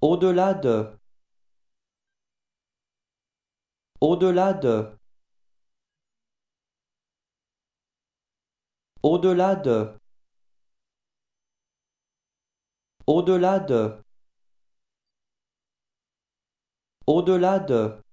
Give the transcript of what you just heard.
Au-delà de. Au-delà de. Au-delà de. Au-delà de. Au-delà de.